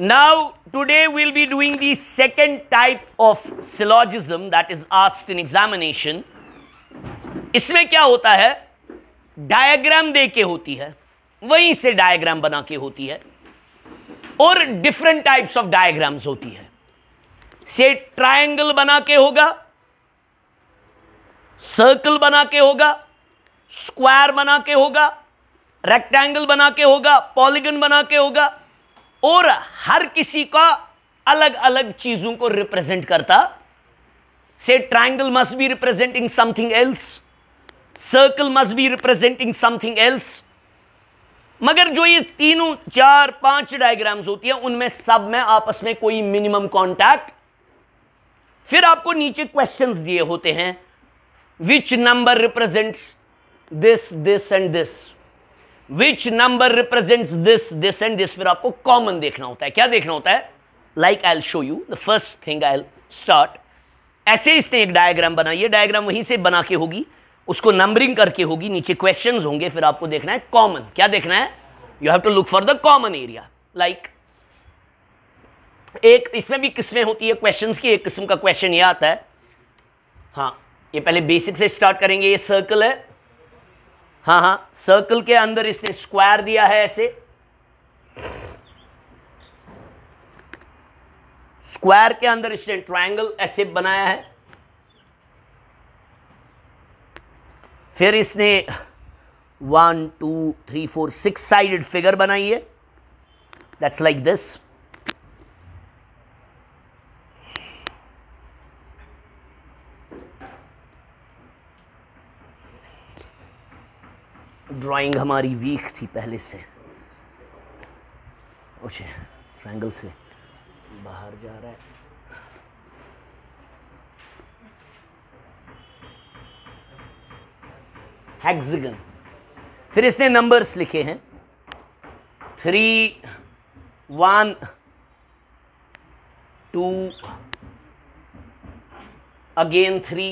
Now, today we'll be doing the second type of syllogism that is asked in examination. इसमें क्या होता है diagram दे के होती है वहीं से डायग्राम बना के होती है और डिफरेंट टाइप्स ऑफ डायग्राम्स होती है से ट्राइंगल बना के होगा सर्कल बना के होगा स्क्वायर बना के होगा रेक्टेंगल बना के होगा पॉलीगन बना के होगा और हर किसी का अलग अलग चीज़ों को रिप्रेजेंट करता से triangle must be representing something else circle must be representing something else मगर जो ये तीनों चार पांच डायग्राम्स होती है उनमें सब में आपस में कोई मिनिमम कांटेक्ट फिर आपको नीचे क्वेश्चंस दिए होते हैं which number represents this this and this which number represent this this and this फिर आपको कॉमन देखना होता है क्या देखना होता है like I'll show you the first thing I'll start ऐसे इसने एक डायग्राम बनाई है डायग्राम वहीं से बना के होगी उसको नंबरिंग करके होगी नीचे क्वेश्चन होंगे फिर आपको देखना है कॉमन क्या देखना है you have to look for the common area like एक इसमें भी किस्में होती है क्वेश्चन की एक किस्म का क्वेश्चन ये आता है हाँ ये पहले बेसिक से स्टार्ट करेंगे ये सर्कल है हाँ हाँ सर्कल के अंदर इसने स्क्वायर दिया है ऐसे स्क्वायर के अंदर इसने ट्रायंगल ऐसे बनाया है फिर इसने one two three four six sided figure बनाई है दैट्स लाइक दिस ड्राइंग हमारी वीक थी पहले से ओछे ट्रायंगल से बाहर जा रहा है हेक्सागन फिर इसने नंबर्स लिखे हैं three one two again three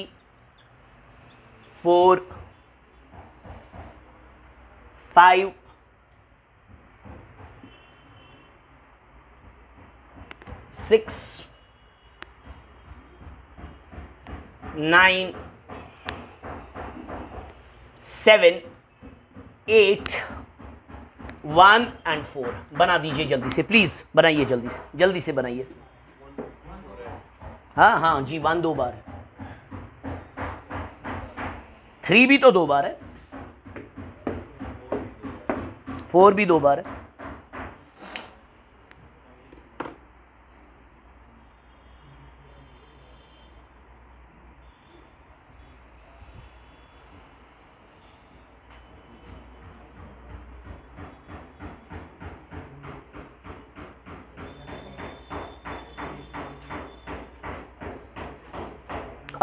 four five six nine seven eight one and four बना दीजिए जल्दी से प्लीज़ बनाइए जल्दी से जल्दी से बनाइए हाँ हाँ जी वन दो बार है थ्री भी तो दो बार है फोर भी दो बार है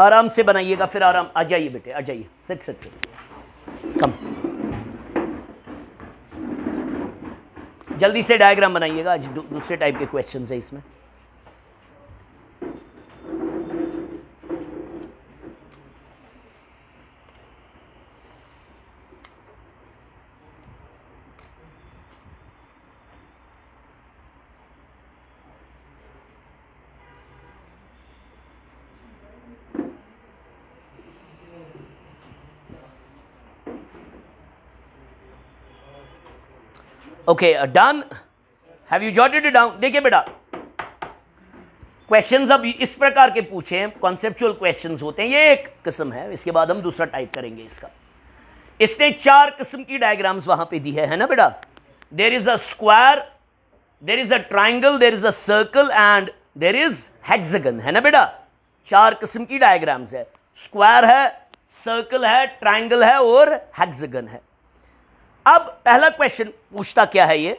आराम से बनाइएगा फिर आराम आ जाइए बेटे आ जाइए सेट सेट सेट जल्दी से डायग्राम बनाइएगा आज दूसरे टाइप के क्वेश्चन है इसमें okay done have you jotted down देखिए बेटा क्वेश्चंस अब इस प्रकार के पूछे हैं कॉन्सेप्चुअल क्वेश्चंस होते हैं ये एक किस्म है इसके बाद हम दूसरा टाइप करेंगे इसका इसने चार किस्म की डायग्राम्स वहां पे दी है है ना बेटा there is a square there is a triangle there is a circle and there is hexagon है ना बेटा चार किस्म की डायग्राम्स है स्क्वायर है सर्कल है ट्राइंगल है और हेक्सागन है अब पहला क्वेश्चन पूछता क्या है ये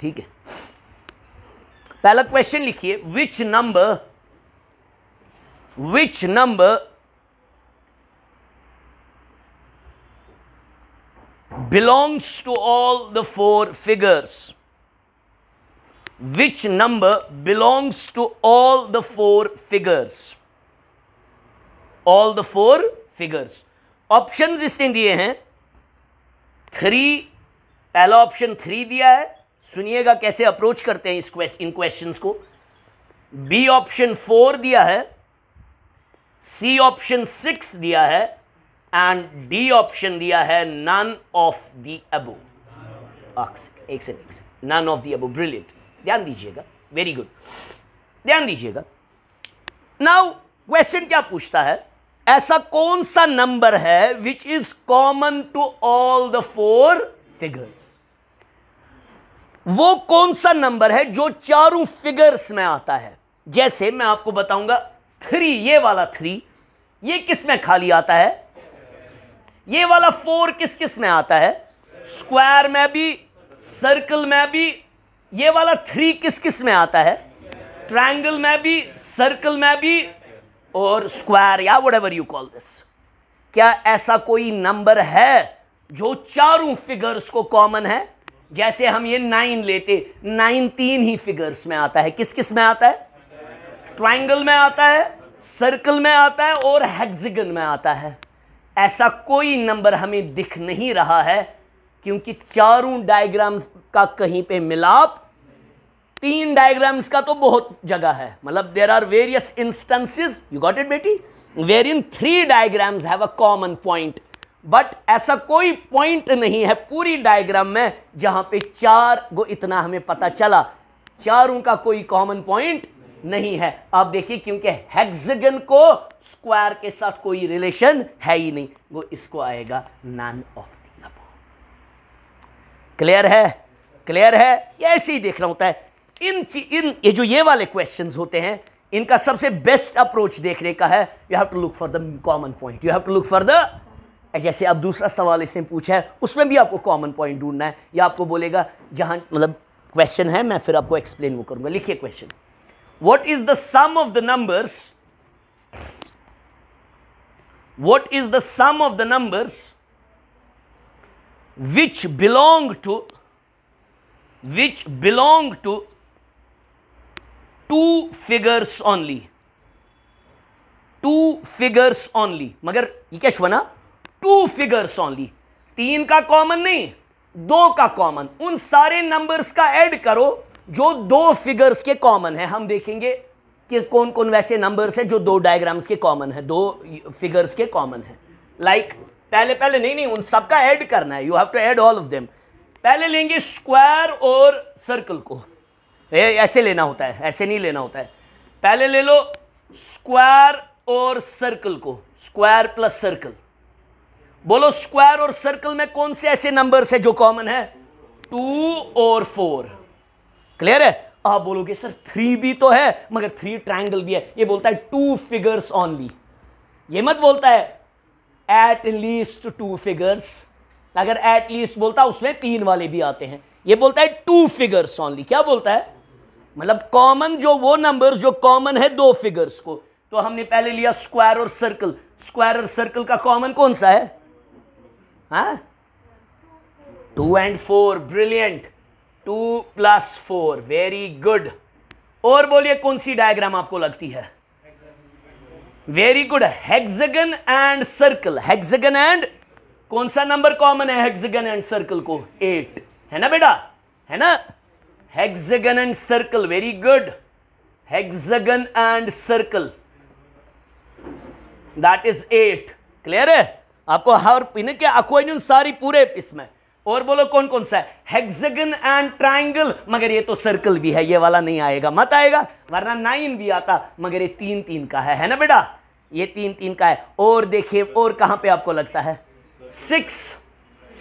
ठीक है पहला क्वेश्चन लिखिए which number which number belongs to all the four figures which number belongs to all the four figures all the four figures options इसने दिए हैं थ्री पहला ऑप्शन थ्री दिया है सुनिएगा कैसे अप्रोच करते हैं इस क्वेश्चन इन क्वेश्चंस को बी ऑप्शन फोर दिया है सी ऑप्शन सिक्स दिया है एंड डी ऑप्शन दिया है नन ऑफ दी अबो एक से एक सेकंड नन ऑफ दी अबो ब्रिलियंट ध्यान दीजिएगा वेरी गुड ध्यान दीजिएगा नाउ क्वेश्चन क्या पूछता है ऐसा कौन सा नंबर है which is common to all the four figures वो कौन सा नंबर है जो चारों फिगर्स में आता है जैसे मैं आपको बताऊंगा थ्री ये वाला थ्री ये किस में खाली आता है ये वाला फोर किस किस में आता है स्क्वायर में भी सर्कल में भी ये वाला थ्री किस किस में आता है ट्रायंगल में भी सर्कल में भी और स्क्वायर या whatever you call this क्या ऐसा कोई नंबर है जो चारों फिगर्स को कॉमन है जैसे हम ये नाइन लेते नाइन तीन ही फिगर्स में आता है किस किस में आता है ट्राइंगल में आता है सर्कल में आता है और हेक्सिगन में आता है ऐसा कोई नंबर हमें दिख नहीं रहा है क्योंकि चारों डायग्राम्स का कहीं पे मिलाप तीन डायग्राम्स का तो बहुत जगह है मतलब there are various instances you got it बेटी where in three diagrams have a common point but ऐसा कोई पॉइंट नहीं है पूरी डायग्राम में जहां पे चार गो इतना हमें पता चला चारों का कोई कॉमन पॉइंट नहीं है आप देखिए क्योंकि हेक्सागन को स्क्वायर के साथ कोई रिलेशन है ही नहीं वो इसको आएगा नन ऑफ दी क्लियर है क्लियर है ये ऐसे ही देखना होता है इन इन ये जो ये वाले क्वेश्चन होते हैं इनका सबसे बेस्ट अप्रोच देखने का है you have to look for the common point you have to look for the जैसे अब दूसरा सवाल इसने पूछा है उसमें भी आपको कॉमन पॉइंट ढूंढना है या आपको बोलेगा जहां मतलब क्वेश्चन है मैं फिर आपको एक्सप्लेन वो करूंगा लिखिए question what is the sum of the numbers what is the sum of the numbers which belong to which belong to two figures only two figures only मगर ये क्या श्वना टू फिगर्स ओनली तीन का common नहीं दो का common उन सारे नंबर्स का ऐड करो जो दो फिगर्स के कॉमन है हम देखेंगे कि कौन कौन वैसे नंबर्स है जो दो डायग्राम्स के कॉमन है दो फिगर्स के कॉमन है लाइक like, पहले पहले नहीं नहीं उन सबका ऐड करना है you have to add all of them पहले लेंगे स्क्वायर और सर्कल को ऐसे लेना होता है ऐसे नहीं लेना होता है पहले ले लो स्क्वायर और सर्कल को स्क्वायर प्लस सर्कल बोलो स्क्वायर और सर्कल में कौन से ऐसे नंबर्स है जो कॉमन है टू और फोर क्लियर है आप बोलोगे सर थ्री भी तो है मगर थ्री ट्रायंगल भी है ये बोलता है टू फिगर्स ऑनली ये मत बोलता है एट लीस्ट टू फिगर्स अगर एट लीस्ट बोलता उसमें तीन वाले भी आते हैं ये बोलता है टू फिगर्स ऑनली क्या बोलता है मतलब कॉमन जो वो नंबर्स जो कॉमन है दो फिगर्स को तो हमने पहले लिया स्क्वायर और सर्कल स्क्वायर और सर्कल का कॉमन कौन सा है two and four brilliant two plus four very good और बोलिए कौन सी डायग्राम आपको लगती है very good hexagon and circle hexagon and कौन सा नंबर कॉमन है हेक्सागन एंड सर्कल को एट है ना बेटा है ना hexagon and circle very good hexagon and circle that is eight clear hai aapko har her ke aquarium sari pure isme और बोलो कौन कौन सा है हेक्सागन एंड ट्रायंगल मगर ये तो सर्कल भी है ये वाला नहीं आएगा मत आएगा वरना नाइन भी आता मगर ये तीन तीन का है है ना बेटा ये तीन तीन का है और देखिए और कहां पे आपको लगता है six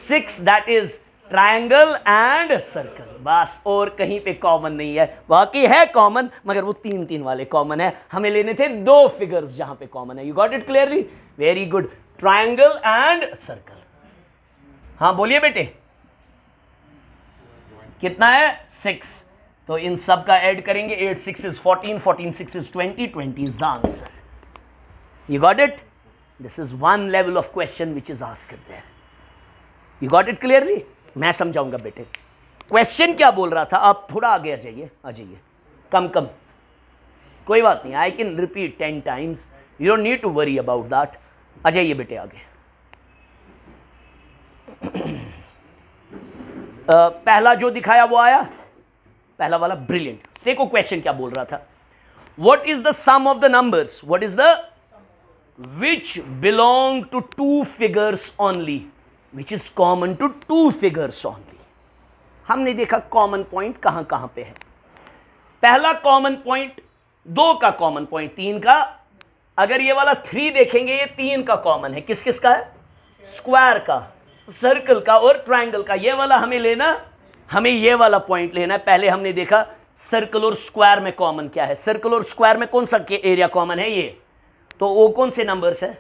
six that is triangle and circle बस और कहीं पे कॉमन नहीं है बाकी है कॉमन मगर वो तीन तीन वाले कॉमन है हमें लेने थे दो फिगर्स जहां पे कॉमन है you got it clearly very good triangle and circle हाँ बोलिए बेटे कितना है सिक्स तो इन सब का ऐड करेंगे eight six is fourteen fourteen six is twenty twenty is the answer you got it this is one level of question which is asked there you got it clearly मैं समझाऊंगा बेटे question क्या बोल रहा था आप थोड़ा आगे आ जाइए आ जाइए कम कम कोई बात नहीं I can repeat ten times you don't need to worry about that आ जाइए बेटे आगे Uh, पहला जो दिखाया वो आया पहला वाला ब्रिलियंट देखो क्वेश्चन क्या बोल रहा था what is the sum of the numbers what is the which belong to two figures only which is common to two figures only हमने देखा कॉमन पॉइंट कहां कहां पे है पहला कॉमन पॉइंट दो का कॉमन पॉइंट तीन का अगर ये वाला थ्री देखेंगे ये तीन का कॉमन है किस किस का है स्क्वायर का सर्कल का और ट्राइंगल का ये वाला हमें लेना हमें ये वाला पॉइंट लेना है पहले हमने देखा सर्कल और स्क्वायर में कॉमन क्या है सर्कल और स्क्वायर में कौन सा एरिया कॉमन है ये तो वो कौन से नंबर्स है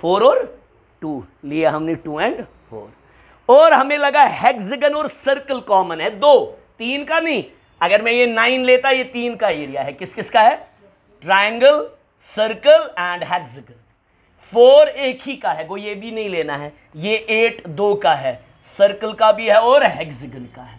फोर और टू लिया हमने टू एंड फोर और हमें लगा हेक्सागन और सर्कल कॉमन है दो तीन का नहीं अगर मैं ये नाइन लेता ये तीन का एरिया है किस किस का है triangle circle and hexagon four एक ही का है वो ये भी नहीं लेना है ये एट दो का है सर्कल का भी है और हेक्सागन का है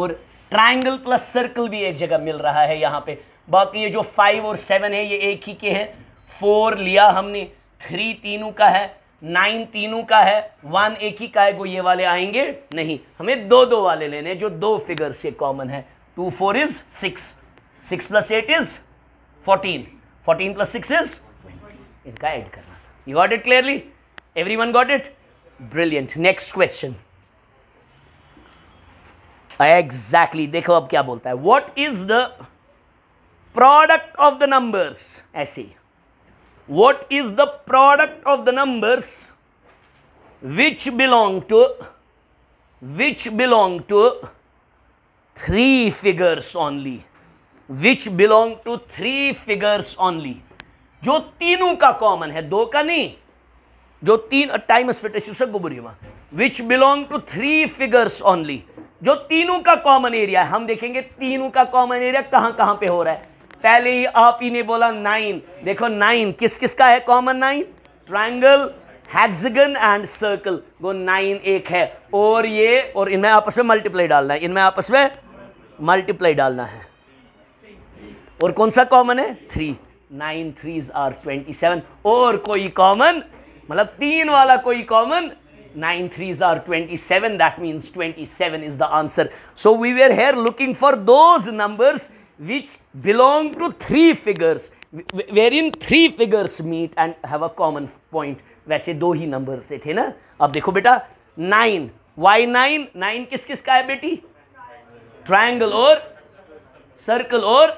और ट्राइंगल प्लस सर्कल भी एक जगह मिल रहा है यहाँ पे बाकी ये जो फाइव और सेवन है ये एक ही के हैं फोर लिया हमने थ्री तीनों का है नाइन तीनों का है वन एक ही का है को ये वाले आएंगे नहीं हमें दो दो वाले लेने जो दो फिगर से कॉमन है two four is six six plus eight is fourteen fourteen plus six is इनका ऐड करना you got it clearly every one got it brilliant next question exactly देखो अब क्या बोलता है what is the product of the numbers ऐसे what is the product of the numbers which belong to which belong to three figures only which belong to three figures only जो तीनों का common है दो का नहीं जो तीन टाइम गोबुरीमा which belong to three figures only जो तीनों का कॉमन एरिया है हम देखेंगे तीनों का कॉमन एरिया कहां कहां पे हो रहा है पहले ही आप ही ने बोला नाइन देखो नाइन किस किस का है common nine triangle hexagon and circle वो नाइन एक है और ये और इनमें आपस में मल्टीप्लाई डालना है इनमें आपस में मल्टीप्लाई डालना है और कौन सा कॉमन है three nine threes are twenty seven और कोई कॉमन मतलब तीन वाला कोई common nine are twenty seven that mean twenty seven is the answer so we were here looking for those numbers which belong to three figures wherein three figures meet and have a common point वैसे दो ही number से थे ना अब देखो बेटा nine Y nine nine किस किस का है बेटी ट्राइंगल और सर्कल और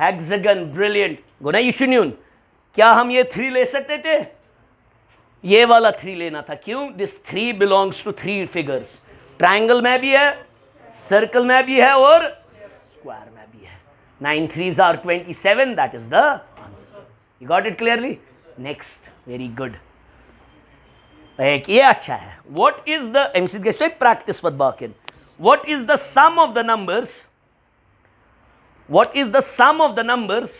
हेक्सागन ब्रिलियंट गुना यूशन्यून क्या हम ये थ्री ले सकते थे ये वाला थ्री लेना था क्यों this three belongs to three figures triangle में भी है सर्कल में भी है और Nine threes are twenty-seven. That is the answer. You got it clearly. Next, very good. एक ये अच्छा है what is the MC guest practice पद बाकिन what is the sum of the numbers what is the sum of the numbers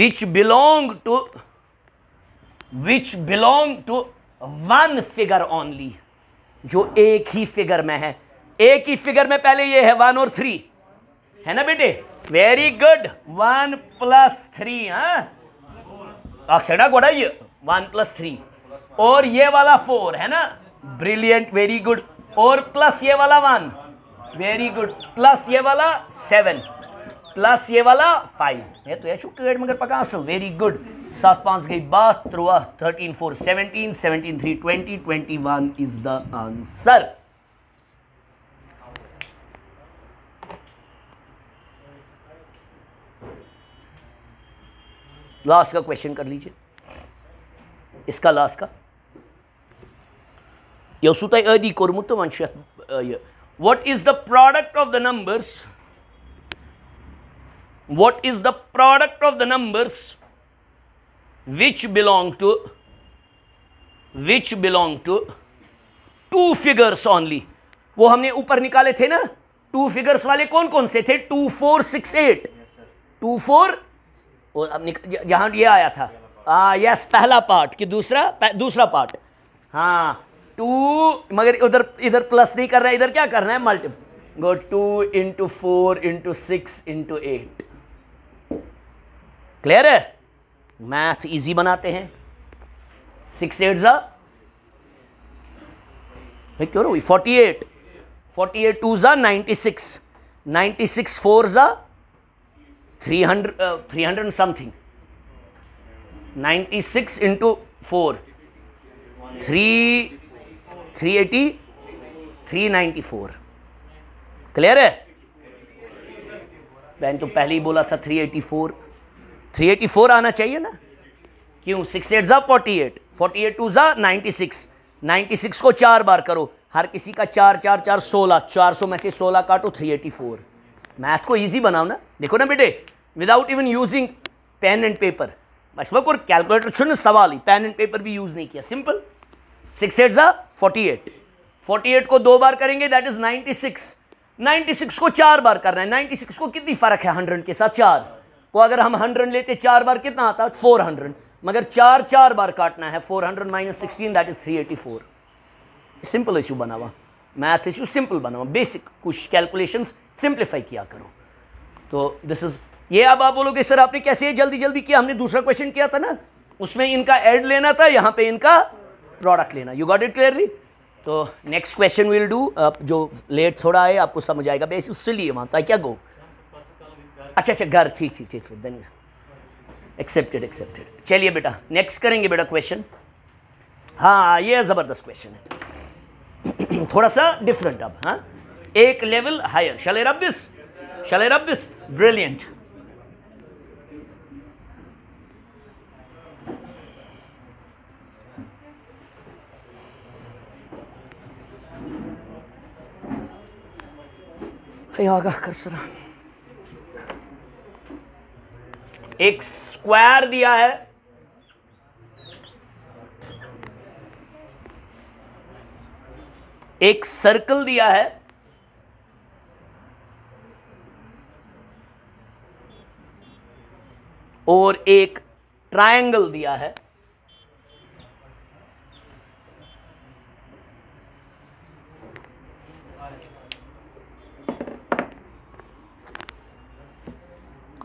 which belong to which belong to one figure only जो एक ही figure में है एक ही फिगर में पहले ये है वन और थ्री है ना बेटे very good one plus three अक्षरा गोड़ा ये वन प्लस थ्री और ये वाला फोर है ना ब्रिलियंट वेरी गुड और प्लस ये वाला वन वेरी गुड प्लस ये वाला सेवन प्लस ये वाला फाइव ये तो ये क्रिकेट मगर पका असल वेरी गुड सात पांच गई बात त्रुआ thirteen four seventeen seventeen three twenty twenty one is the answer last का क्वेश्चन कर लीजिए इसका लास्ट का यौसुता अदि कोरमुत्तम अंश what is the product of the numbers what is the product of the numbers which belong to which belong to two figures only वो हमने ऊपर निकाले थे ना टू फिगर्स वाले कौन कौन से थे two four six eight two four वो अब जहाँ ये आया था हाँ यस पहला पार्ट कि दूसरा पह, दूसरा पार्ट हाँ टू मगर उधर इधर प्लस नहीं कर रहा है इधर क्या रहा है multiple go two into four into six into eight clear है मैथ इजी बनाते हैं सिक्स एट ज़ा क्यों forty eight forty eight two ज़ा ninety six ninety six four ज़ा three hundred three hundred something ninety six into four three three eighty three ninety four clear है मैंने तो पहले ही बोला था three eighty four three eighty four आना चाहिए ना क्यों सिक्स एट ज़ा forty eight forty eight two ज़ा नाइन्टी सिक्स नाइन्टी सिक्स को चार बार करो हर किसी का चार चार चार सोलह चार सौ में से सोलह काटो थ्री एटी फोर मैथ को ईजी बनाओ ना देखो ना बेटे without even using pen and paper मशवक और कैलकुलेटर छुन सवाल ही पेन एंड पेपर भी यूज नहीं किया. Simple six eight are forty eight forty eight को दो बार करेंगे that is ninety six ninety six को चार बार करना है नाइन्टी सिक्स को कितनी फ़र्क है हंड्रेड के साथ चार को तो अगर हम हंड्रेड लेते चार बार कितना आता फोर हंड्रेड मगर चार चार बार काटना है four hundred minus sixteen that is three eighty four simple issue बना हुआ मैथ इशू सिंपल बना हुआ बेसिक कुछ कैलकुलेशन सिंप्लीफाई किया करो तो दिस इज़ ये अब आप बोलोगे सर आपने कैसे जल्दी जल्दी किया हमने दूसरा क्वेश्चन किया था ना उसमें इनका एड लेना था यहाँ पे इनका प्रोडक्ट लेना यू गॉट इट क्लियरली तो नेक्स्ट क्वेश्चन विल डू आप जो लेट थोड़ा है आपको समझ आएगा बेस उससे लिए मानता है क्या गो अच्छा अच्छा घर ठीक ठीक ठीक देन एक्सेप्टेड एक्सेप्टेड चलिए बेटा नेक्स्ट करेंगे बेटा क्वेश्चन हाँ ये ज़बरदस्त क्वेश्चन है थोड़ा सा डिफरेंट अब हाँ एक लेवल हायर शलेर रब दिस शल दिस ब्रिलियंट आगा कर सरा एक स्क्वायर दिया है एक सर्कल दिया है और एक ट्रायंगल दिया है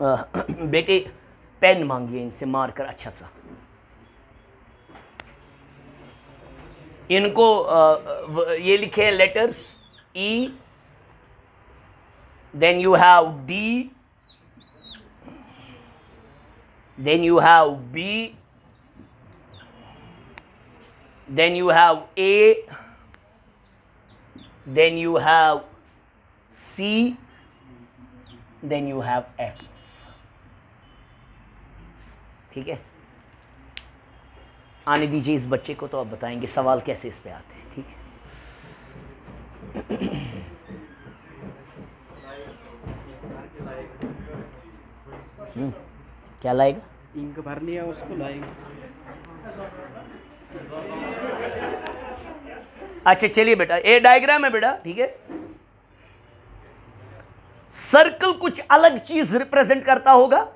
बेटे पेन मांगिए इनसे मारकर अच्छा सा इनको ये लिखे letters E then you have D then you have B then you have A then you have C then you have F ठीक है आने दीजिए इस बच्चे को तो आप बताएंगे सवाल कैसे इस पे आते हैं ठीक है हम्म, क्या लाएगा इंक भर लिया उसको लाएगा अच्छा चलिए बेटा ये डायग्राम है बेटा ठीक है सर्कल कुछ अलग चीज रिप्रेजेंट करता होगा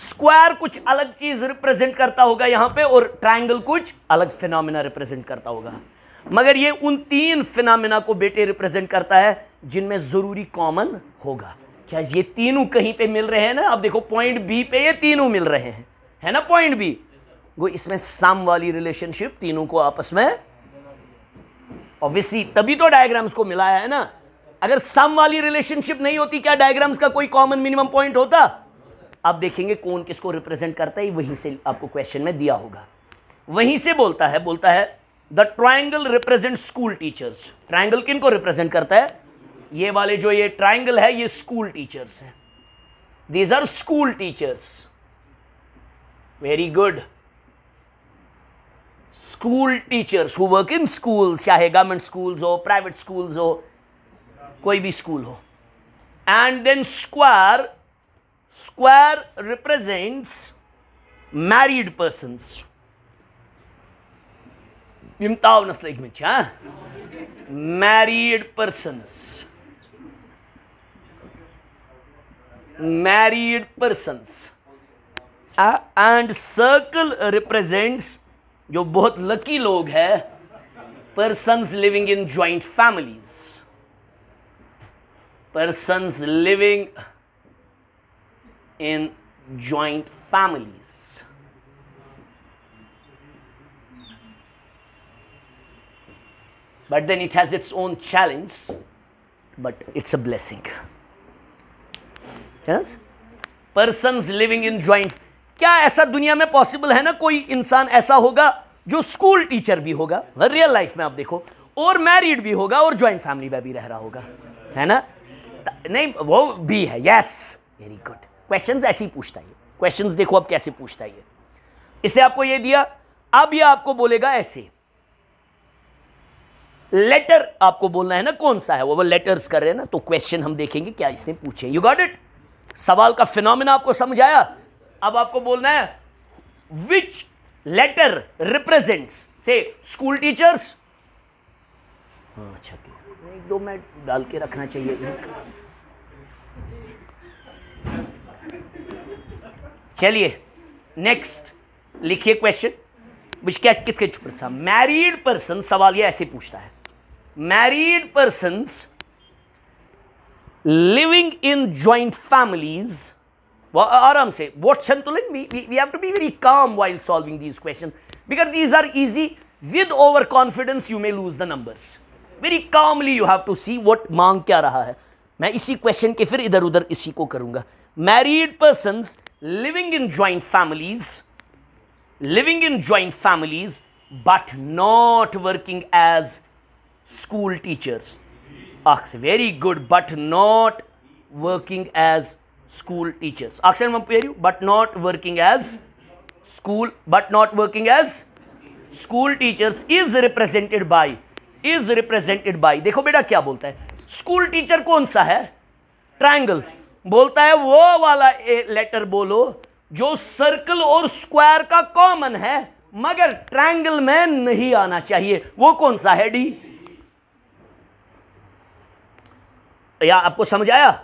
स्क्वायर कुछ अलग चीज रिप्रेजेंट करता होगा यहां पे और ट्रायंगल कुछ अलग फिनोमिना रिप्रेजेंट करता होगा मगर ये उन तीन फिनोमिना को बेटे रिप्रेजेंट करता है जिनमें जरूरी कॉमन होगा क्या ये तीनों कहीं पे मिल रहे हैं ना आप देखो पॉइंट बी पे ये तीनों मिल रहे हैं है ना पॉइंट बी वो इसमें सम वाली रिलेशनशिप तीनों को आपस में ऑब्वियसली तभी तो डायग्राम्स को मिलाया है ना अगर सम वाली रिलेशनशिप नहीं होती क्या डायग्राम्स का कोई कॉमन मिनिमम पॉइंट होता आप देखेंगे कौन किसको रिप्रेजेंट करता है वहीं से आपको क्वेश्चन में दिया होगा वहीं से बोलता है बोलता है the triangle represent school teachers triangle किन को रिप्रेजेंट करता है ये वाले जो ये ट्राइंगल है ये स्कूल टीचर्स है these are school teachers very good school teachers who work in school चाहे गवर्नमेंट स्कूल्स हो प्राइवेट स्कूल्स हो कोई भी स्कूल हो and then square square represents married persons. Nimtav naslaik mincha. Married persons. Married persons. Uh, and circle represents जो बहुत lucky लोग हैं persons living in joint families. Persons living in joint families. But then it has its own challenge, but it's a blessing. Yes? Persons living in joint. क्या ऐसा दुनिया में possible है ना कोई इंसान ऐसा होगा जो स्कूल टीचर भी होगा रियल लाइफ में आप देखो और मैरिड भी होगा और ज्वाइंट फैमिली में भी रह रहा होगा है ना नहीं वो भी है यस वेरी गुड क्वेश्चन ऐसे ही पूछता है क्वेश्चन देखो अब कैसे पूछता है इसे आपको यह दिया अब यह आपको बोलेगा ऐसे लेटर आपको बोलना है ना कौन सा है वो वो लेटर्स कर रहे हैं ना तो क्वेश्चन हम देखेंगे क्या इसने पूछे यू गॉट इट सवाल का फिनोमिना आपको समझ आया अब आपको बोलना है विच लेटर रिप्रेजेंट्स से स्कूल टीचर्स अच्छा एक दो मिनट डाल के रखना चाहिए चलिए नेक्स्ट लिखिए क्वेश्चन विच कैच कित चुप मैरिड पर्सन सवाल ये ऐसे पूछता है married person living in joint families आराम से वॉट संतुलन to be very calm while solving these question because these are easy with over confidence you may lose the numbers very calmly you have to see what मांग क्या रहा है मैं इसी question के फिर इधर उधर इसी को करूंगा married person living in joint families, living in joint families, but not working as school teachers. ask very good, but not working as school teachers. ask you but not working as school, but not working as school teachers is represented by is represented by देखो बेटा क्या बोलता है school teacher कौन सा है triangle. बोलता है वो वाला लेटर बोलो जो सर्कल और स्क्वायर का कॉमन है मगर ट्रायंगल में नहीं आना चाहिए वो कौन सा है डी या आपको समझ आया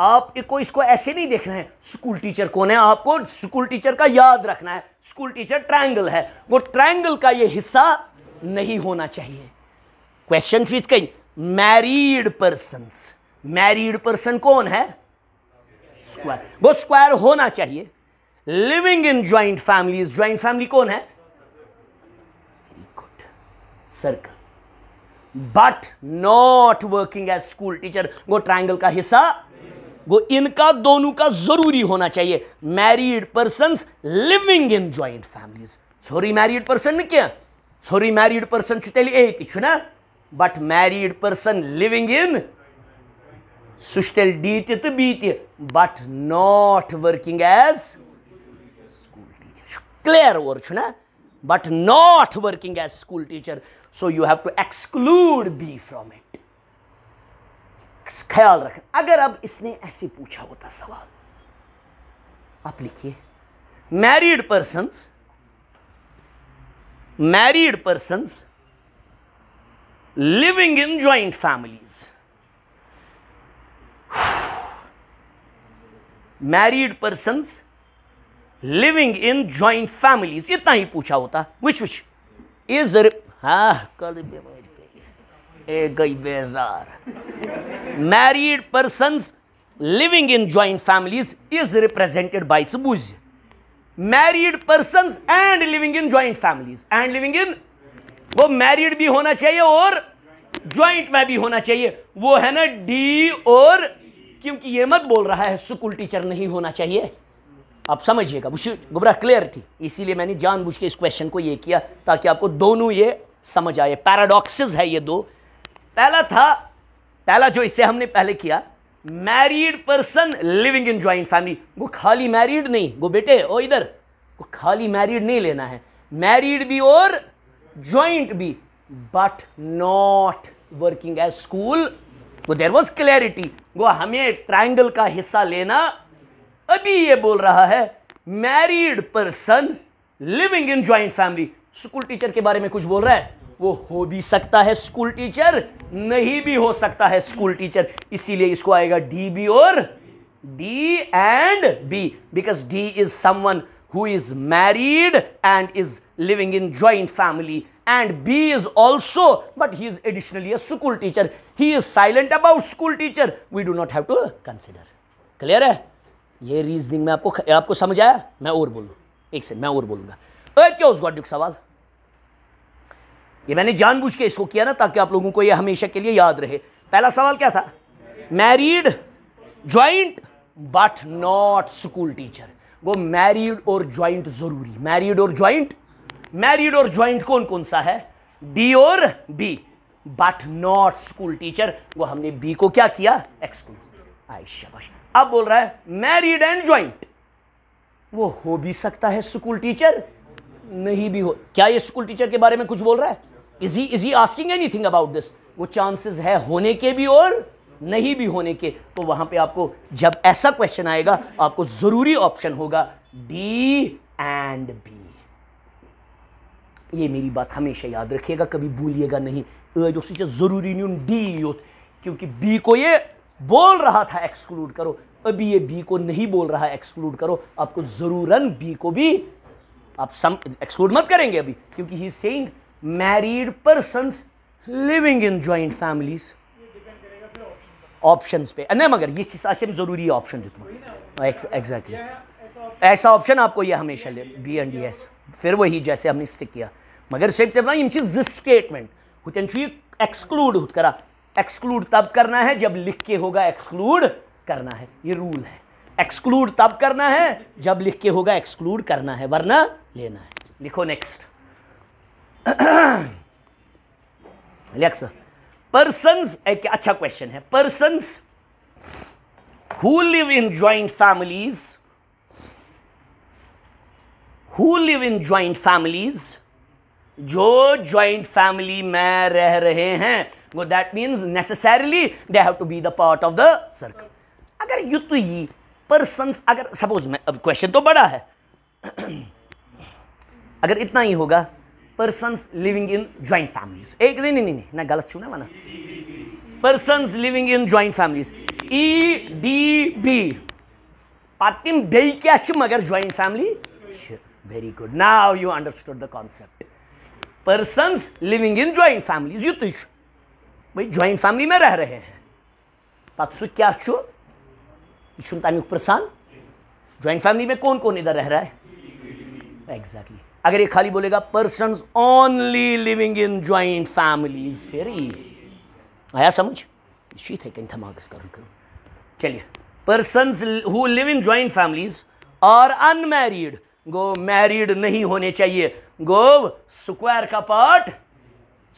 आप को इसको ऐसे नहीं देखना है स्कूल टीचर कौन है आपको स्कूल टीचर का याद रखना है स्कूल टीचर ट्रायंगल है वो ट्रायंगल का ये हिस्सा नहीं होना चाहिए क्वेश्चन फीत कहीं मैरिड पर्सन मैरिड पर्सन कौन है स्क्वायर वो स्क्वायर होना चाहिए living in joint family joint family कौन है good circle but not working as school teacher वो ट्राइंगल का हिस्सा वो इनका दोनों का जरूरी होना चाहिए married person living in joint families छोरी मैरिड पर्सन ने क्या छोरी मैरिड पर्सन चुते A but married person living in सह डी तो B but not working as school teacher clear और ना but not working as school teacher so you have to exclude B from it ख्याल रख अगर अब इसने ऐसे पूछा होता सवाल आप लिखिए married person married person living in joint families married persons living in joint families इतना ही पूछा होता विश विश इज हाँ कल गई बेजार married person living in joint families is represented by सबूज married person and living in joint families and living in वो मैरिड भी होना चाहिए और ज्वाइंट में भी होना चाहिए वो है ना डी और क्योंकि ये मत बोल रहा है स्कूल टीचर नहीं होना चाहिए आप समझिएगा गुबरा क्लियर थी इसीलिए मैंने जानबूझ के इस क्वेश्चन को ये किया ताकि आपको दोनों ये समझ आए पैराडॉक्सिस है ये दो पहला था पहला जो इससे हमने पहले किया married person living in joint family वो खाली मैरिड नहीं वो बेटे ओ इधर वो खाली मैरिड नहीं लेना है मैरिड भी और ज्वाइंट भी but not working as school वो देर वॉज क्लैरिटी वो हमें ट्रायंगल का हिस्सा लेना अभी ये बोल रहा है married person living in joint family school teacher के बारे में कुछ बोल रहा है वो हो भी सकता है स्कूल टीचर नहीं भी हो सकता है स्कूल टीचर इसीलिए इसको आएगा डी बी और D and B because D is someone who is married and is living in joint family and B is also, but he is additionally a school teacher. He is silent about school teacher. We do not have to consider. Clear है ये reasoning में आपको आपको समझ आया मैं और बोलूँ एक सेकंड मैं और बोलूँगा क्या उस गॉड्यूक सवाल ये मैंने जानबूझ के इसको किया ना ताकि आप लोगों को ये हमेशा के लिए याद रहे पहला सवाल क्या था married joint but not school teacher वो मैरिड और ज्वाइंट जरूरी मैरिड और ज्वाइंट मैरिड और ज्वाइंट कौन कौन सा है डी और B but not school teacher वो हमने बी को क्या किया एक्सक्लूड आयशा अब बोल रहा है मैरिड एंड ज्वाइंट वो हो भी सकता है स्कूल टीचर नहीं भी हो क्या ये स्कूल टीचर के बारे में कुछ बोल रहा है is he is he asking anything about this वो चांसेस है होने के भी और नहीं भी होने के तो वहां पे आपको जब ऐसा क्वेश्चन आएगा आपको जरूरी ऑप्शन होगा डी एंड बी ये मेरी बात हमेशा याद रखिएगा कभी भूलिएगा नहीं ऐड उस ज़रूरी नहीं डी यूत क्योंकि बी को ये बोल रहा था एक्सक्लूड करो अभी ये बी को नहीं बोल रहा है एक्सक्लूड करो आपको ज़रूरन बी को भी आप सम एक्सक्लूड मत करेंगे अभी क्योंकि he saying married person living in joint families option पे नहीं मगर ये चीज़ में ज़रूरी ऑप्शन दिखा एग्जैक्टली ऐसा ऑप्शन आपको ये हमेशा ले बी एंड डी एस फिर वही जैसे हमने स्टिक किया मगर शेप से इम स्टेटमेंट हुतन एक्सक्लूड हुत करा एक्सक्लूड तब करना है जब लिख के होगा एक्सक्लूड करना है ये रूल है एक्सक्लूड तब करना है जब लिख के होगा एक्सक्लूड करना है वरना लेना है लिखो नेक्स्ट लेक्स पर्सन एक अच्छा क्वेश्चन है person who live in joint families who live in joint families जो ज्वाइंट फैमिली में रह रहे हैं वो that means necessarily they have to be the part of the circle अगर युत ही पर्सन अगर सपोज में अब क्वेश्चन तो बड़ा है अगर इतना ही होगा person living in joint families एक नहीं नहीं नहीं ना गलत e, छू ना माना person living in joint families E D B पातिम बेई क्या मगर joint family Sure. Very good. Now you understood the concept. Persons living in joint families. You teach. भाई ज्वाइंट फैमिली में रह रहे हैं पात्सु क्या छो इशुन तानुक प्रसान ज्वाइंट फैमिली में कौन कौन इधर रह रहा है एग्जैक्टली exactly. अगर ये खाली बोलेगा person only living in joint families फिर आया समझ इसी थे कहीं धमाकस कर चलिए person who live in joint families are unmarried go married नहीं होने चाहिए गो स्क्वायर का पार्ट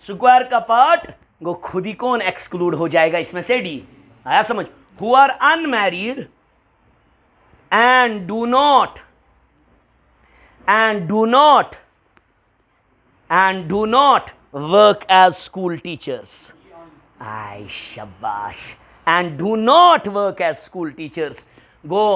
स्क्वायर का पार्ट गो खुद ही कौन एक्सक्लूड हो जाएगा इसमें से डी आया समझ who are unmarried and do not and do not and do not work as school teachers आई शबाश and do not work as school teachers go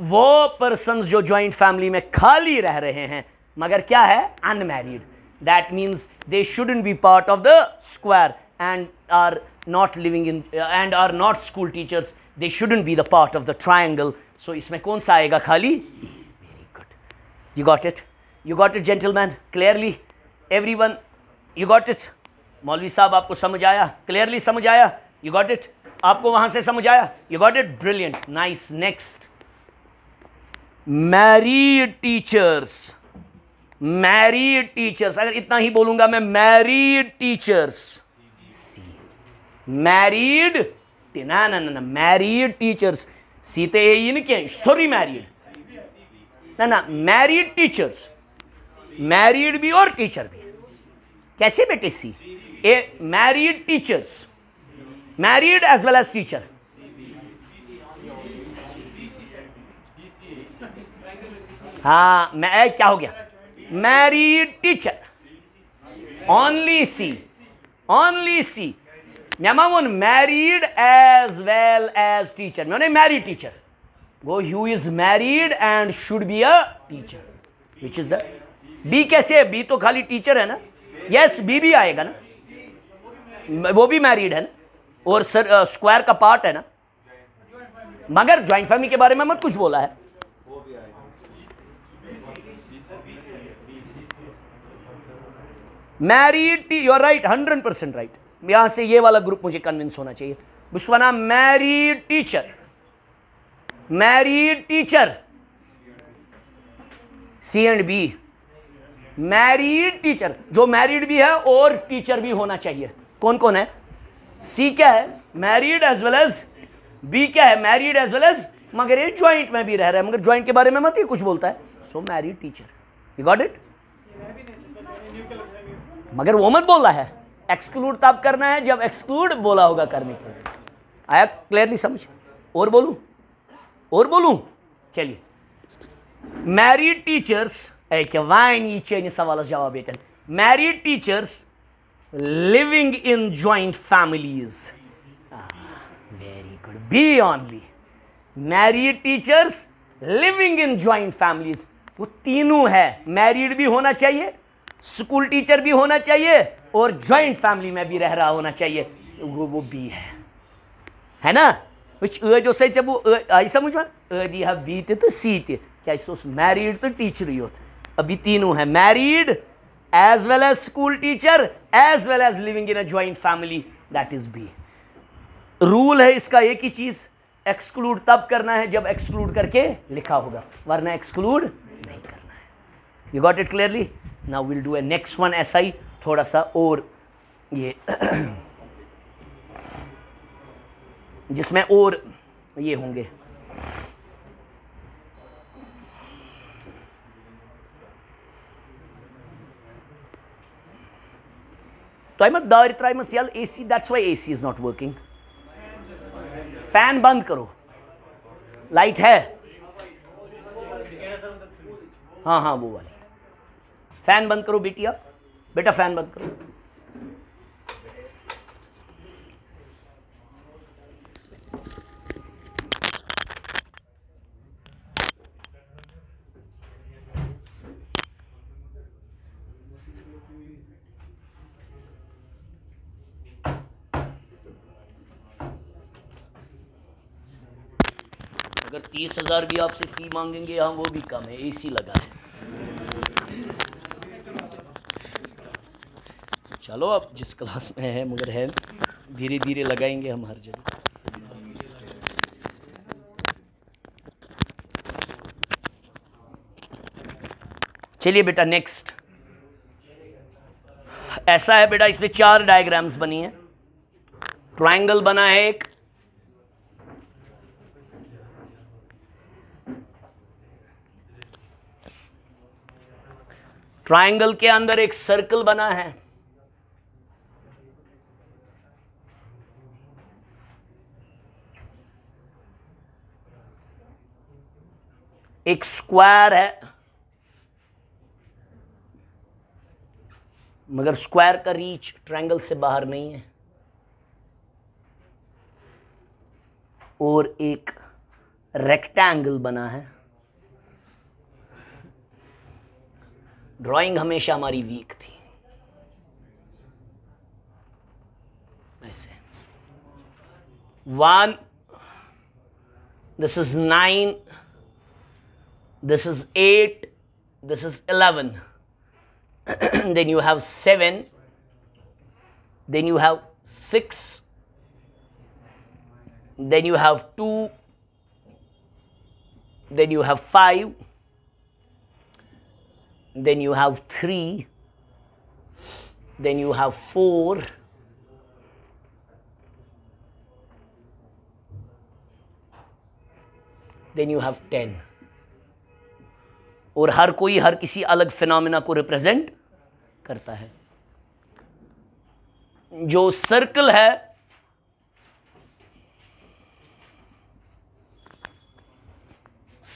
वो पर्सन जो ज्वाइंट फैमिली में खाली रह रहे हैं मगर क्या है unmarried that means they shouldn't be part of the square and are not living in and are not school teachers they shouldn't be the part of the triangle so इसमें कौन सा आएगा खाली very good you got it you got it gentleman clearly every one you got it मौलवी साहब आपको समझ आया क्लियरली समझ आया यू गॉट इट आपको वहां से समझ आया you got it brilliant nice next married teachers married teachers अगर इतना ही बोलूंगा मैं मैरीड टीचर्स मैरीड ना ना ना मैरीड टीचर्स सीते यही ना क्या सॉरी मैरीड ना ना मैरीड टीचर्स मैरिड भी और टीचर भी कैसे बेटे C A married teachers married as well as teacher हाँ मैं क्या हो गया married teacher only C only C मैमाउन married as well as teacher मैंने मैरी टीचर वो you is married and should be a teacher which is the B कैसे है बी तो खाली टीचर है ना यस बी भी आएगा ना वो भी मैरिड है ना और सर स्क्वायर का पार्ट है ना मगर ज्वाइंट फैमिली के बारे में मत कुछ बोला है married you are right hundred percent right यहां से ये वाला ग्रुप मुझे कन्विंस होना चाहिए विश्वना married teacher married teacher C and B married teacher जो मैरिड भी है और टीचर भी होना चाहिए कौन कौन है सी क्या है married as well as B क्या है मैरिड एज वेल एज मगर ये ज्वाइंट में भी रह रहा है मगर ज्वाइंट के बारे में मत ही कुछ बोलता है so married teacher you got it मगर वो मत बोला है एक्सक्लूड तब करना है जब एक्सक्लूड बोला होगा करने के लिए आया क्लियरली समझ और बोलूं और बोलूं चलिए मैरिड टीचर्स एक सवाल जवाब ये married teachers living in joint families very good B only married teachers living in joint families वो तीनों है मैरिड भी होना चाहिए स्कूल टीचर भी होना चाहिए और ज्वाइंट फैमिली में भी रह रहा होना चाहिए वो वो बी है है ना जो से जब वो आई समझ में दी है बी थे तो सी ते क्या इस मैरिड तो टीचर ही होते अभी तीनों है married as well as school teacher as well as living in a joint family that is B rule है इसका एक ही चीज़ एक्सक्लूड तब करना है जब एक्सक्लूड करके लिखा होगा वरना एक्सक्लूड नहीं करना है you got it clearly now will do a next one ऐसा ही थोड़ा सा और ये जिसमें और ये होंगे तो दार दायर त्राइमत सियाल AC that's why AC is not working fan बंद करो लाइट है हाँ हाँ वो वाले फैन बंद करो बेटिया बेटा फैन बंद करो अगर तीस हज़ार भी आपसे फ़ी मांगेंगे हम हाँ, वो भी कम है एसी लगा है चलो अब जिस क्लास में है मगर है धीरे धीरे लगाएंगे हम हर जगह चलिए बेटा नेक्स्ट ऐसा है बेटा इसमें चार डायग्राम्स बनी है ट्रायंगल बना है एक ट्रायंगल के अंदर एक सर्कल बना है एक स्क्वायर है मगर स्क्वायर का रीच ट्रायंगल से बाहर नहीं है और एक रेक्टेंगल बना है ड्राइंग हमेशा हमारी वीक थी ऐसे one this is nine this is 8 this is 11 then you have 7 then you have 6 then you have 2 then you have 5 then you have 3 then you have 4 then you have 10 और हर कोई हर किसी अलग phenomena को represent करता है जो circle है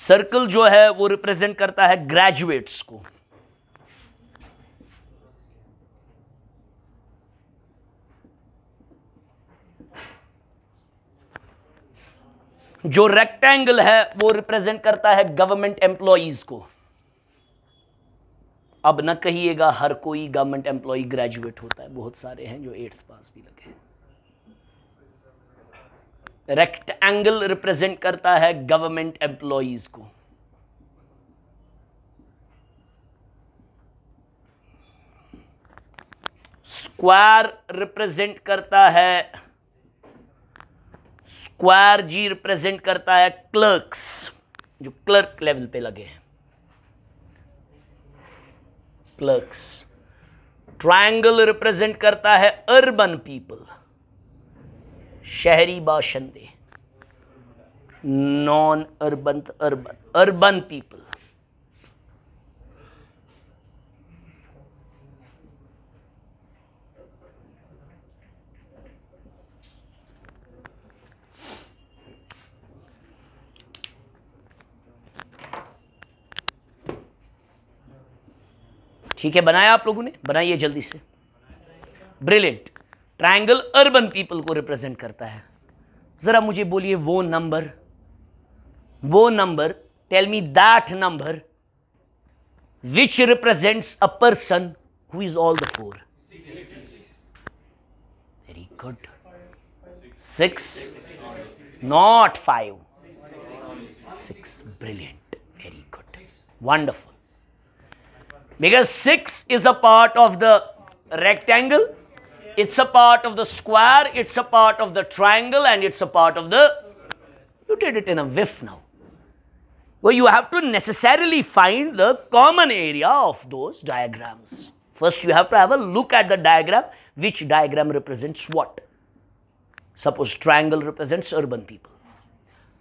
circle जो है वो रिप्रेजेंट करता है ग्रेजुएट्स को जो रेक्टेंगल है वो रिप्रेजेंट करता है गवर्नमेंट एम्प्लॉज को अब न कहिएगा हर कोई गवर्नमेंट एम्प्लॉय ग्रेजुएट होता है बहुत सारे हैं जो एट्थ पास भी लगे हैं रेक्ट एंगल रिप्रेजेंट करता है गवर्नमेंट एम्प्लॉयज को स्क्वायर रिप्रेजेंट करता है स्क्वायर जी रिप्रेजेंट करता है क्लर्क्स जो क्लर्क लेवल पे लगे हैं क्लर्क्स ट्रायंगल रिप्रेजेंट करता है अर्बन पीपल शहरी बाशिंदे non urban urban urban people ठीक है बनाया आप लोगों ने बनाइए जल्दी से ब्रिलियंट ट्राइंगल अर्बन पीपल को रिप्रेजेंट करता है ज़रा मुझे बोलिए वो नंबर वो number tell me that number which represents a person who is all the four very good six not five six brilliant very good wonderful Because 6 is a part of the rectangle, it's a part of the square, it's a part of the triangle and it's a part of the... You did it in a whiff now. Well, you have to necessarily find the common area of those diagrams. First, you have to have a look at the diagram, which diagram represents what. Suppose triangle represents urban people.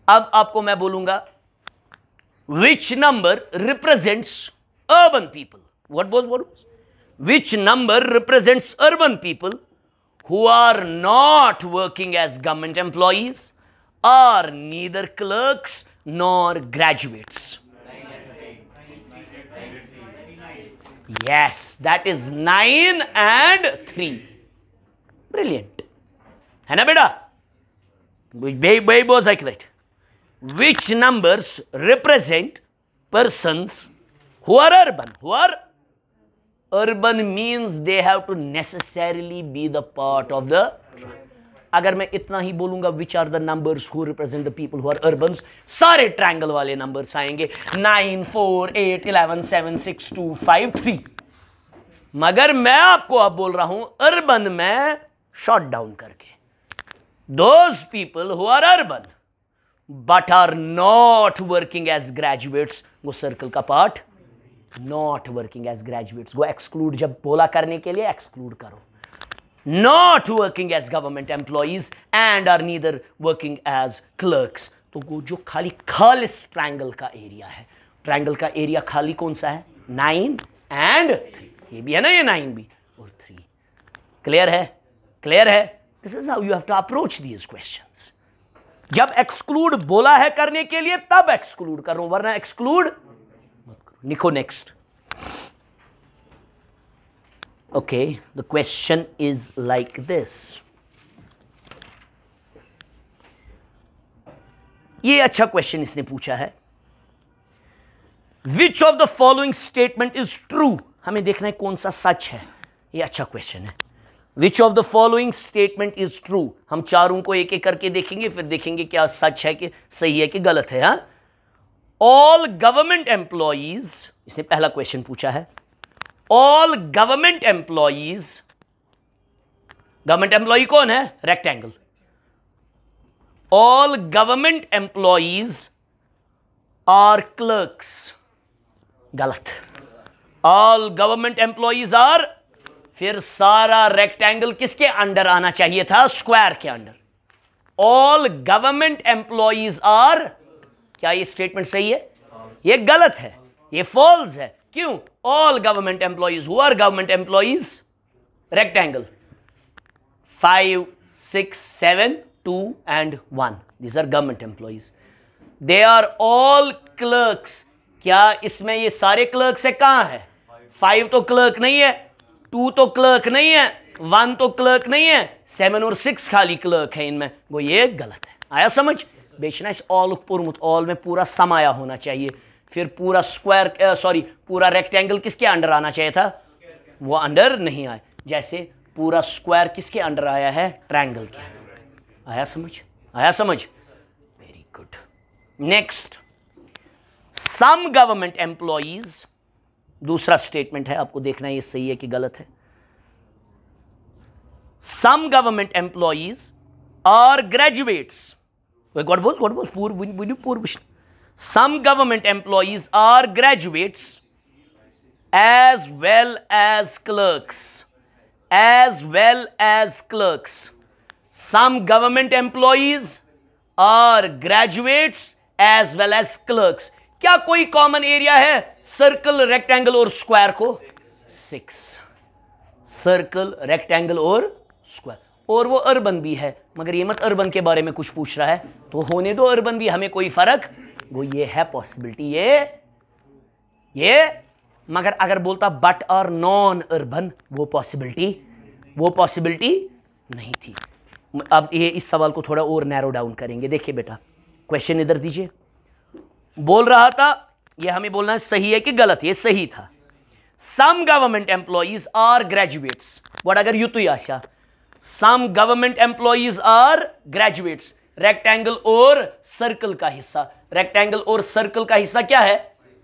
अब आपको मैं बोलूंगा which number represents urban people what was what was? Which number represents urban people who are not working as government employees, are neither clerks nor graduates. Yes, that is 9 and 3. Brilliant. है ना बेटा भाई बोझ ऐकलंय which numbers represent persons who are urban, who are urban means they have to necessarily be the part of the अगर मैं इतना ही बोलूंगा which are the numbers who represent the people who are urban सारे triangle वाले numbers आएंगे nine four eight eleven seven six two five three मगर मैं आपको अब बोल रहा हूं अर्बन में शॉर्ट डाउन करके those people who are urban but are not working as graduates वो सर्कल का part not working as graduates वो एक्सक्लूड जब बोला करने के लिए एक्सक्लूड करो not working as government employees and are neither working as clerks तो वो जो खाली इस ट्रैंगल का एरिया है ट्रैंगल का एरिया खाली कौन सा है नाइन एंड थ्री ये भी है ना ये नाइन भी और थ्री क्लियर है क्लियर है this is how you have to approach these question जब एक्सक्लूड बोला है करने के लिए तब एक्सक्लूड करो वरना एक्सक्लूड लिखो next okay the question is like this ये अच्छा क्वेश्चन इसने पूछा है which of the following statement is true हमें देखना है कौन सा सच है ये अच्छा क्वेश्चन है which of the following statement is true हम चारों को एक एक करके देखेंगे फिर देखेंगे क्या सच है कि सही है कि गलत है हा ऑल गवर्नमेंट एम्प्लॉयज इसने पहला क्वेश्चन पूछा है all government employees government employee कौन है rectangle all government employees are clerks गलत ऑल गवर्नमेंट एम्प्लॉयज आर फिर सारा रेक्टेंगल किसके अंडर आना चाहिए था स्क्वायर के under all government employees are क्या ये स्टेटमेंट सही है ये गलत है ये फॉल्स है क्यों ऑल गवर्नमेंट एम्प्लॉज हुआ are government employees rectangle five six seven two and one these are government employees they are all clerks क्या इसमें ये सारे क्लर्क्स है कहां है फाइव तो क्लर्क नहीं है टू तो क्लर्क नहीं है वन तो क्लर्क नहीं है सेवन और सिक्स खाली क्लर्क है इनमें वो ये गलत है आया समझ बेचना इस ऑल पुरमुत ऑल में पूरा समाया होना चाहिए फिर पूरा स्क्वायर सॉरी पूरा रेक्टेंगल किसके अंडर आना चाहिए था वो अंडर नहीं आया जैसे पूरा स्क्वायर किसके अंडर आया है ट्रैंगल के आया समझ आया समझ very good next some government employees दूसरा स्टेटमेंट है आपको देखना ये सही है कि गलत है some government employees are graduates گۄڈٕ بوز گۄڈٕ بوز پوٗرٕ ؤنِو ؤنِو پوٗرٕ وٕچھ some government employees are graduates as well as clerks as well as clerks some are graduates as well as clerks क्या कोई कॉमन एरिया है सर्कल रेक्टेंगल और स्क्वायर को सिक्स सर्कल रेक्टेंगल और स्क्वायर और वो अर्बन भी है मगर ये मत अर्बन के बारे में कुछ पूछ रहा है तो होने दो अर्बन भी हमें कोई फ़र्क वो ये है पॉसिबिलिटी ये ये मगर अगर बोलता बट और नॉन अर्बन वो पॉसिबिलिटी वो पॉसिबिलिटी नहीं थी अब ये इस सवाल को थोड़ा और नैरो डाउन करेंगे देखिए बेटा क्वेश्चन इधर दीजिए बोल रहा था ये हमें बोलना है सही है कि गलत ये सही था some government employees are graduates what अगर तो आशा some government employees are graduates rectangle और सर्कल का हिस्सा रेक्टेंगल और सर्कल का हिस्सा क्या है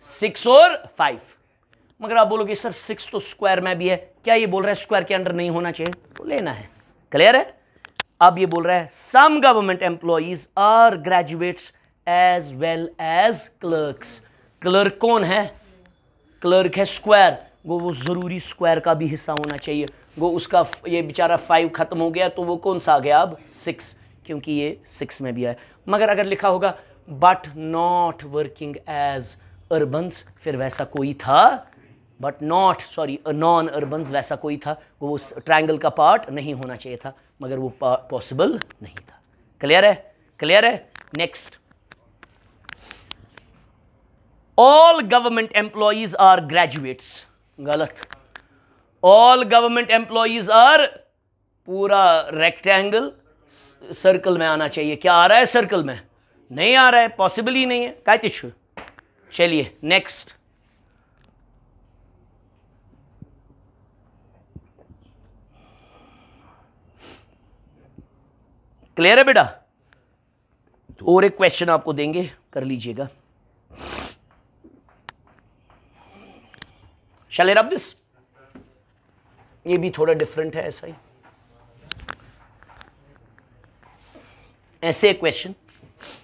सिक्स और फाइव मगर आप बोलोगे सर सिक्स तो स्क्वायर में भी है क्या ये बोल रहा है स्क्वायर के अंडर नहीं होना चाहिए तो लेना है क्लियर है अब ये बोल रहा है some government employees are graduates as well as clerks clerk कौन है क्लर्क है स्क्वायर वो वो ज़रूरी स्क्वायर का भी हिस्सा होना चाहिए वो उसका ये बेचारा फाइव ख़त्म हो गया तो वो कौन सा आ गया अब सिक्स क्योंकि ये सिक्स में भी आया मगर अगर लिखा होगा but not working as urbans फिर वैसा कोई था but not sorry non urbans वैसा कोई था वो उस ट्राइंगल का पार्ट नहीं होना चाहिए था मगर वो पॉसिबल नहीं था क्लियर है क्लियर है next all government employees are graduates गलत ऑल गवर्नमेंट एम्प्लॉज आर पूरा रेक्टेंगल सर्कल में आना चाहिए क्या आ रहा है सर्कल में नहीं आ रहा है पॉसिबल ही नहीं है कहते छो चलिए नेक्स्ट क्लियर है बेटा तो और एक क्वेश्चन आपको देंगे कर लीजिएगा शैल रब दिस ये भी थोड़ा डिफरेंट है ऐसा ही ऐसे क्वेश्चन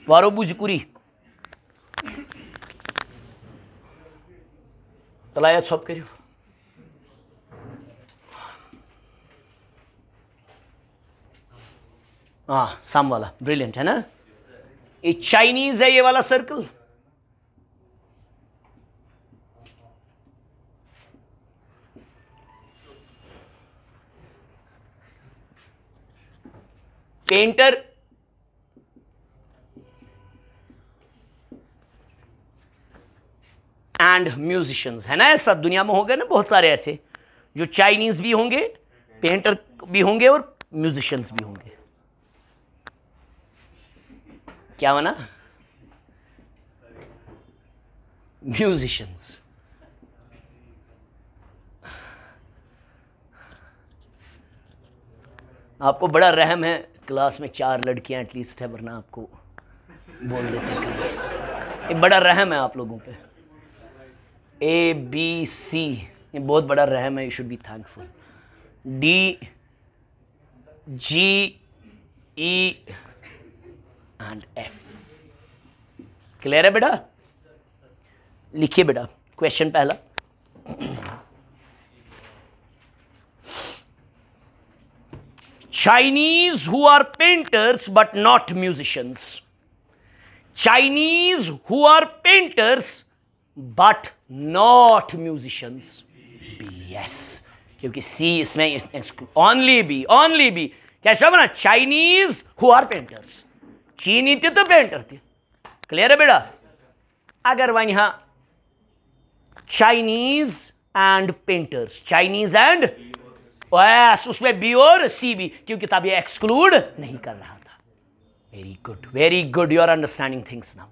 वारोबू जिकुरी तलायत तो सब करियो हाँ साम वाला ब्रिलियंट है ना ये चाइनीज है ये वाला सर्कल पेंटर एंड म्यूजिशियंस है ना ऐसा दुनिया में हो गए ना बहुत सारे ऐसे जो चाइनीज भी होंगे पेंटर भी होंगे और म्यूजिशियंस भी होंगे क्या बना म्यूजिशियंस आपको बड़ा रहम है क्लास में चार लड़कियां एटलीस्ट है वरना आपको बोल देते हैं ये बड़ा रहम है आप लोगों पे ए बी सी ये बहुत बड़ा रहम है you should be thankful D G E and F clear है बेटा लिखिए बेटा क्वेश्चन पहला Chinese who are painters but not musicians. Chinese who are painters but not musicians. Yes. क्योंकि C इसमें only B, only B. कैसे बना Chinese who are painters. चीनी थी तो पेंटर थी क्लियर है बेटा अगर वन यहां Chinese and painters Chinese and S उसमें बी और सी भी क्योंकि तब ये एक्सक्लूड नहीं कर रहा था very good very good you are understanding things now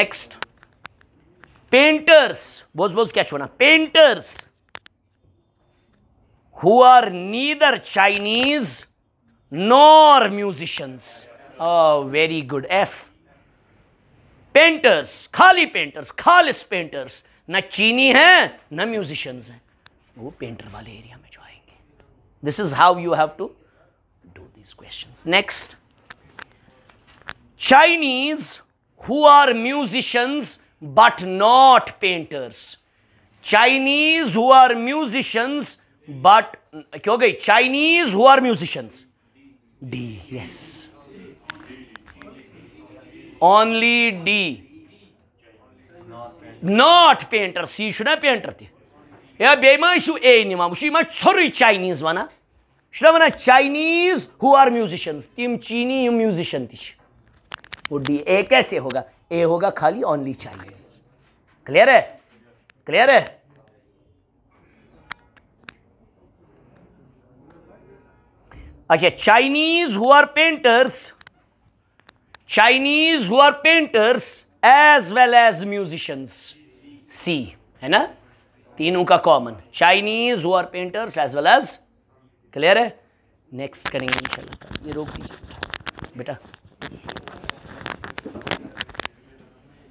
next painters बोझ बोझ क्या छोना painters who are neither Chinese nor musicians very good F painters खाली पेंटर्स खालिस पेंटर्स ना चीनी है ना म्यूजिशियंस हैं वो पेंटर वाले area This is how you have to do these questions. Next, Chinese who are musicians but not painters. Chinese who are musicians but okay, Chinese who are musicians. D, yes. Only D. Not painters. C should have painter. یا بیٚیہِ ما شو اے نِوان وٕچھ ما چھُ ژھوٚرُے Chinese وَنان یہِ چھُنا وَنان چاینیٖز ہُو آر میوٗزِشَنٕز تِم چیٖنی یِم میوٗزِشَن تہِ چھِ وہ डी ए ہوگا होगा ए होगा खाली ओनली चाइनीज ہے है क्लियर है अच्छा Chinese who are painters Chinese who are as as well as musicians C है तीनों का कॉमन चाइनीज हुआ painters as well as clear है नेक्स्ट करेंगे इंशाल्लाह ये रोक दीजिए बेटा